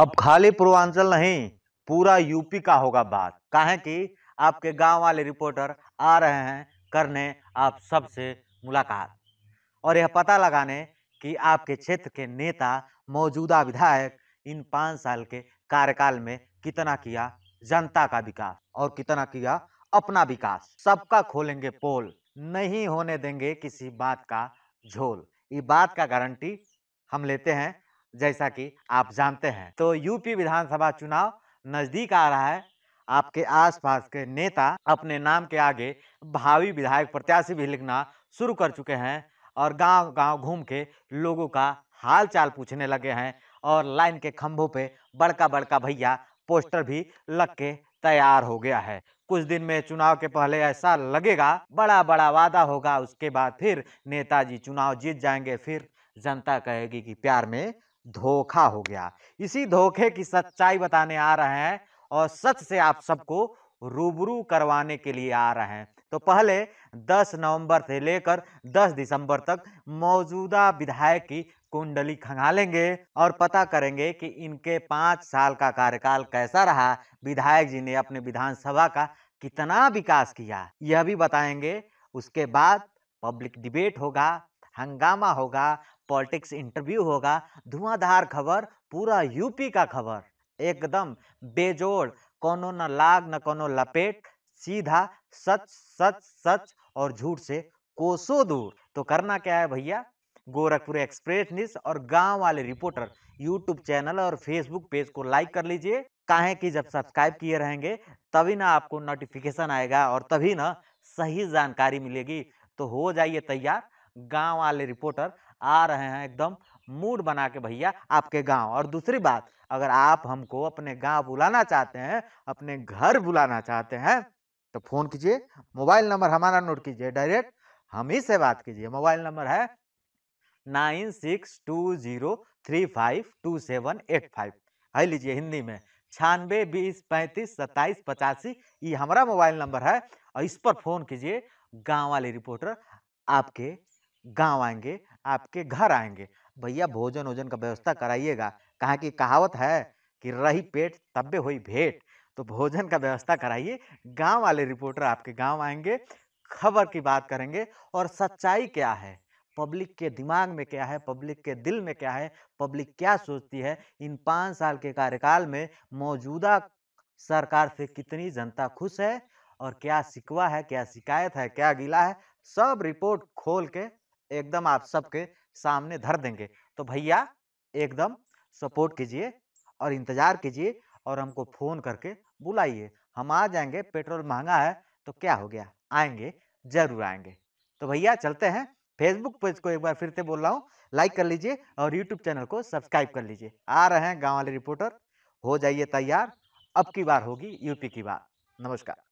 अब खाली पूर्वांचल नहीं पूरा यूपी का होगा बात काहे कि आपके गांव वाले रिपोर्टर आ रहे हैं करने आप सबसे मुलाकात और यह पता लगाने कि आपके क्षेत्र के नेता मौजूदा विधायक इन पाँच साल के कार्यकाल में कितना किया जनता का विकास और कितना किया अपना विकास सबका खोलेंगे पोल नहीं होने देंगे किसी बात का झोल ये बात का गारंटी हम लेते हैं जैसा कि आप जानते हैं तो यूपी विधानसभा चुनाव नजदीक आ रहा है आपके आसपास के नेता अपने नाम के आगे भावी विधायक प्रत्याशी भी लिखना शुरू कर चुके हैं और गांव-गांव घूम के लोगों का हाल चाल पूछने लगे हैं और लाइन के खंभों पे बड़का बड़का भैया पोस्टर भी लग के तैयार हो गया है कुछ दिन में चुनाव के पहले ऐसा लगेगा बड़ा बड़ा वादा होगा उसके बाद फिर नेताजी चुनाव जीत जाएंगे फिर जनता कहेगी कि प्यार में धोखा हो गया इसी धोखे की सच्चाई बताने आ रहे हैं और सच से आप सबको रूबरू करवाने के लिए आ रहे हैं तो पहले 10 नवंबर से लेकर 10 दिसंबर तक मौजूदा विधायक की कुंडली खंगालेंगे और पता करेंगे कि इनके पाँच साल का कार्यकाल कैसा रहा विधायक जी ने अपने विधानसभा का कितना विकास किया यह भी बताएंगे उसके बाद पब्लिक डिबेट होगा हंगामा होगा पॉलिटिक्स इंटरव्यू होगा धुआंधार खबर पूरा यूपी का खबर एकदम बेजोड़ कोनो न लाग न कोनो लपेट सीधा सच सच सच और झूठ से कोसो दूर तो करना क्या है भैया गोरखपुर एक्सप्रेस न्यूज और गांव वाले रिपोर्टर यूट्यूब चैनल और फेसबुक पेज को लाइक कर लीजिए काहे कि जब सब्सक्राइब किए रहेंगे तभी ना आपको नोटिफिकेशन आएगा और तभी ना सही जानकारी मिलेगी तो हो जाइए तैयार गांव वाले रिपोर्टर आ रहे हैं एकदम मूड बना के भैया आपके गांव और दूसरी बात अगर आप हमको अपने गांव बुलाना चाहते हैं अपने घर बुलाना चाहते हैं तो फोन कीजिए मोबाइल नंबर हमारा नोट कीजिए डायरेक्ट हम ही से बात कीजिए मोबाइल नंबर है nine six two zero three five two seven eight five है लीजिए हिंदी में छानबे बीस पैंतीस सत्ताईस पचासी ये हमारा मोबाइल नंबर है और इस पर फोन कीजिए गाँव वाले रिपोर्टर आपके गांव आएंगे आपके घर आएंगे भैया भोजन वोजन का व्यवस्था कराइएगा कहा कि कहावत है कि रही पेट तब्बे हुई भेंट तो भोजन का व्यवस्था कराइए गांव वाले रिपोर्टर आपके गांव आएंगे खबर की बात करेंगे और सच्चाई क्या है पब्लिक के दिमाग में क्या है पब्लिक के दिल में क्या है पब्लिक क्या सोचती है इन पाँच साल के कार्यकाल में मौजूदा सरकार से कितनी जनता खुश है और क्या सिकवा है क्या शिकायत है क्या गिला है सब रिपोर्ट खोल के एकदम आप सबके सामने धर देंगे तो भैया एकदम सपोर्ट कीजिए और इंतज़ार कीजिए और हमको फ़ोन करके बुलाइए हम आ जाएंगे पेट्रोल महंगा है तो क्या हो गया आएंगे जरूर आएंगे तो भैया चलते हैं फेसबुक पेज को एक बार फिर से बोल रहा हूँ लाइक कर लीजिए और यूट्यूब चैनल को सब्सक्राइब कर लीजिए आ रहे हैं गाँव वाले रिपोर्टर हो जाइए तैयार अब की बार होगी यूपी की बार नमस्कार